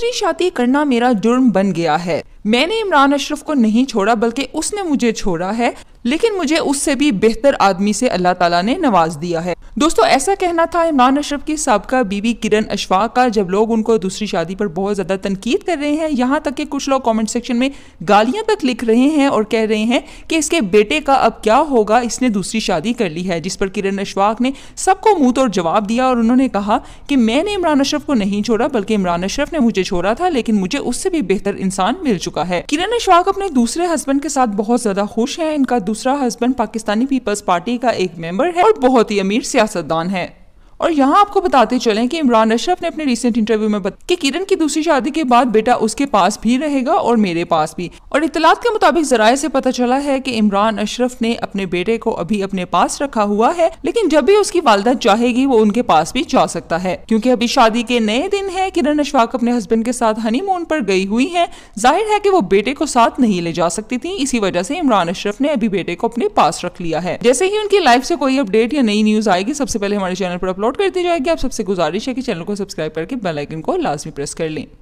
दूसरी शादी करना मेरा जुर्म बन गया है मैंने इमरान अशरफ को नहीं छोड़ा बल्कि उसने मुझे छोड़ा है लेकिन मुझे उससे भी बेहतर आदमी से अल्लाह ताला ने नवाज दिया है दोस्तों ऐसा कहना था इमरान अशरफ की सबका बीवी किरण अशफाक का जब लोग उनको दूसरी शादी पर बहुत ज़्यादा तनकीद कर रहे हैं यहाँ तक कि कुछ लोग कमेंट सेक्शन में गालियाँ तक लिख रहे हैं और कह रहे हैं कि इसके बेटे का अब क्या होगा इसने दूसरी शादी कर ली है जिस पर किरण अशफाक ने सबको मुंह तोड़ जवाब दिया और उन्होंने कहा कि मैंने इमरान अशरफ को नहीं छोड़ा बल्कि इमरान अशरफ ने मुझे छोड़ा था लेकिन मुझे उससे भी बेहतर इंसान मिल चुका है किरण अशफाक अपने दूसरे हस्बैंड के साथ बहुत ज़्यादा खुश है इनका दूसरा हस्बैंड पाकिस्तानी पीपल्स पार्टी का एक मेंबर है और बहुत ही अमीर सियासतदान है और यहाँ आपको बताते चलें कि इमरान अशरफ ने अपने रिसेंट इंटरव्यू में बताया कि किरण की दूसरी शादी के बाद बेटा उसके पास भी रहेगा और मेरे पास भी और इतलात के मुताबिक जराये से पता चला है कि इमरान अशरफ ने अपने बेटे को अभी अपने पास रखा हुआ है लेकिन जब भी उसकी वालदा चाहेगी वो उनके पास भी जा सकता है क्योंकि अभी शादी के नए दिन है किरण अशफाक अपने हस्बैंड के साथ हनीमून पर गई हुई है जाहिर है की वो बेटे को साथ नहीं ले जा सकती थी इसी वजह से इमरान अशरफ ने अभी बेटे को अपने पास रख लिया है जैसे ही उनकी लाइफ से कोई अपडेट या नई न्यूज आएगी सबसे पहले हमारे चैनल पर अपलोड नोट करते जाएगी आप सबसे गुजारिश है कि चैनल को सब्सक्राइब करके बेलाइकन को लाजमी प्रेस कर लें